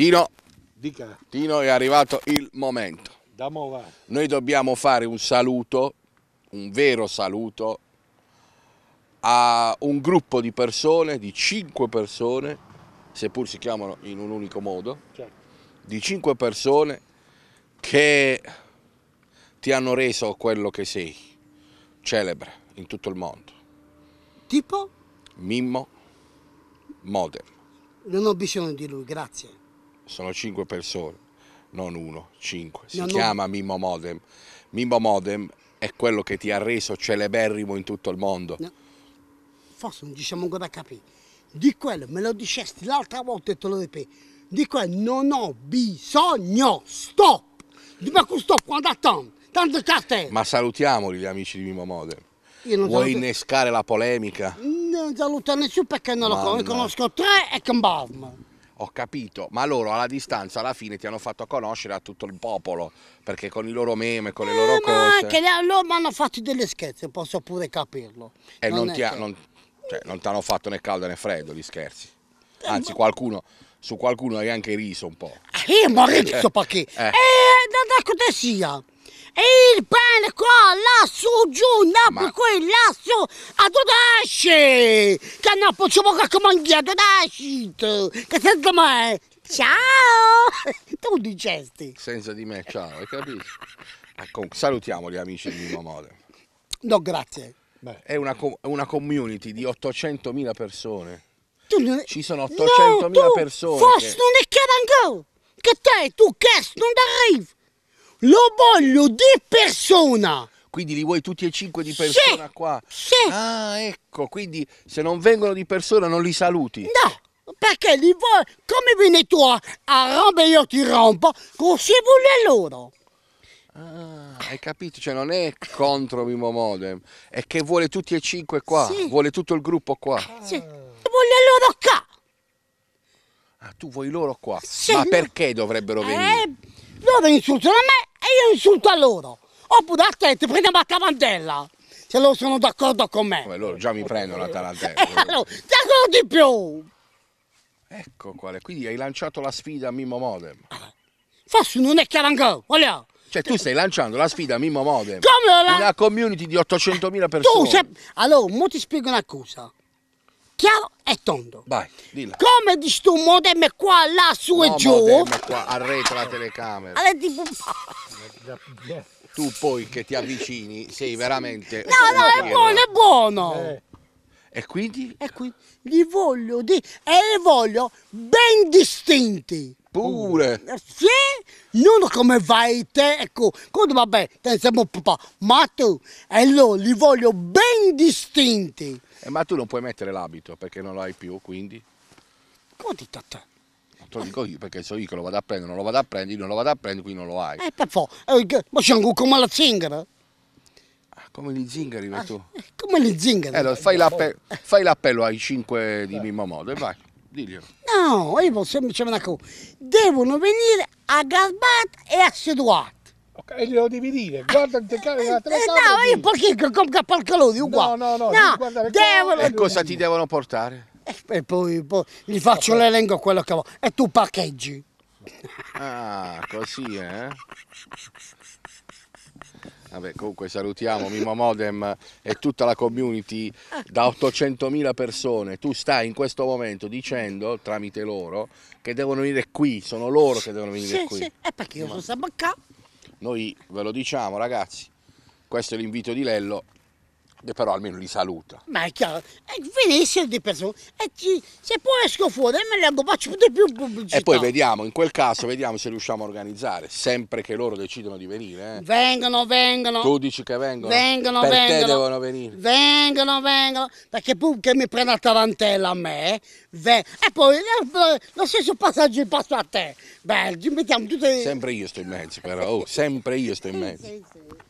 Tino, Dica. Tino è arrivato il momento. Noi dobbiamo fare un saluto, un vero saluto, a un gruppo di persone, di cinque persone, seppur si chiamano in un unico modo, certo. di cinque persone che ti hanno reso quello che sei, celebre in tutto il mondo. Tipo? Mimmo Modem. Non ho bisogno di lui, grazie sono cinque persone, non uno, cinque. Si no, chiama no. Mimmo Modem. Mimmo Modem è quello che ti ha reso celeberrimo in tutto il mondo. No. Forse non diciamo siamo ancora capiti. Di quello me lo dicesti l'altra volta e te lo ripeto. Di quello non ho bisogno. Stop! Di ma stop quando attendo. Tanto carte! Ma salutiamoli gli amici di Mimmo Modem. Vuoi saluto... innescare la polemica? Non saluto nessuno perché non Mamma. lo conosco. tre e Cambarma ho capito, ma loro alla distanza alla fine ti hanno fatto conoscere a tutto il popolo, perché con i loro meme, con le eh, loro ma cose... Ma anche loro mi hanno fatto delle scherze, posso pure capirlo. E non, non ti ha, non, cioè, non hanno fatto né caldo né freddo gli scherzi. Eh, Anzi, qualcuno, su qualcuno hai anche riso un po'. Ah, io mi ho riso eh. perché... Eh, da, da cortesia. E il pane qua, lassù, giù, Napoli Ma... qui, lassù, a Dodasci! Che Napoli ci può che mangiare, Dodasci! Che senza me! Ciao! Tu dicesti! Senza di me, ciao, hai capito? Ecco, salutiamo gli amici di Mamore. No, grazie. Beh, è una, una community di 800.000 persone. Non... Ci sono 800.000 no, persone. Forse che... non è chiaro ancora! Che te, tu, che non arrivi! Lo voglio di persona! Quindi li vuoi tutti e cinque di persona sì, qua? Sì! Ah, ecco, quindi se non vengono di persona non li saluti? No, perché li vuoi... Come vieni tu a, a roba io ti rompo, così vuole loro! Ah, hai capito? Cioè non è contro Mimo Modem, è che vuole tutti e cinque qua, sì. vuole tutto il gruppo qua. Ah, sì, vuole loro qua! Ah, tu vuoi loro qua? Sì, Ma no. perché dovrebbero venire? Eh, loro insultano a me io insulto a loro. Oppure attenti, prendiamo la cavandella. Se loro sono d'accordo con me. Come loro già mi prendono la tarantella. Eh, allora, ti ancora di più. Ecco quale, quindi hai lanciato la sfida a Mimmo Modem. Ah, forse non è chiaro ancora. voglio. Cioè tu stai lanciando la sfida a Mimmo Modem. Come la... Una community di 800.000 persone. Tu se... Allora, mo ti spiego una cosa chiaro e tondo. Vai, dilla. Come di sto modem qua, là, su no, e giù. Modem qua, arretra la telecamera. Allora, tipo... tu poi che ti avvicini sei veramente... No, no, è buono, è buono. Eh. E quindi? E quindi li voglio, di... e li voglio ben distinti. Pure. Eh, sì? Non come vai te, ecco, quando vabbè, te siamo papà, ma tu e loro li voglio ben distinti. Eh, ma tu non puoi mettere l'abito perché non lo hai più, quindi? Come dite a te? te lo dico io perché so io che lo vado a prendere, non lo vado a prendere, io non lo vado a prendere, qui non lo hai. Eh, per forza, eh, ma c'è anche come la zingara? Ah, come gli zingari, ah, tu? Eh, come gli zingari? Eh, allora, fai, l'appello ai cinque di Mimmo Modo e vai, diglielo. No, io posso diceva una cosa. Devono venire a Gasbat e a Seduat. Ok, e glielo devi dire. Guarda il cane da tre eh, No, io perché con Cappalcalodi uguale. No, no, no. no devono... E cosa ti devono portare? Eh, e poi, poi gli faccio okay. l'elenco quello che voglio. E tu parcheggi. Ah, così, eh? Vabbè, comunque salutiamo Mimo Modem e tutta la community da 800.000 persone. Tu stai in questo momento dicendo, tramite loro, che devono venire qui, sono loro che devono venire sì, qui. Sì, è perché io sono stato qua. Noi ve lo diciamo ragazzi, questo è l'invito di Lello, però almeno li saluta. Ma è chiaro, è eh, venisse di persona e eh, ci, se poi esco fuori e eh, me ne leggo faccio di più pubblicità. E poi vediamo, in quel caso vediamo se riusciamo a organizzare, sempre che loro decidono di venire. Eh. Vengono, vengono. Tu dici che vengono. Vengono, per vengono. te devono venire. Vengono, vengono, perché poi che mi prenda tarantella a me, e poi lo stesso passaggio passo a te. Beh, ci mettiamo tutti... Sempre io sto in mezzo però, oh, sempre io sto in mezzo. sì, sì.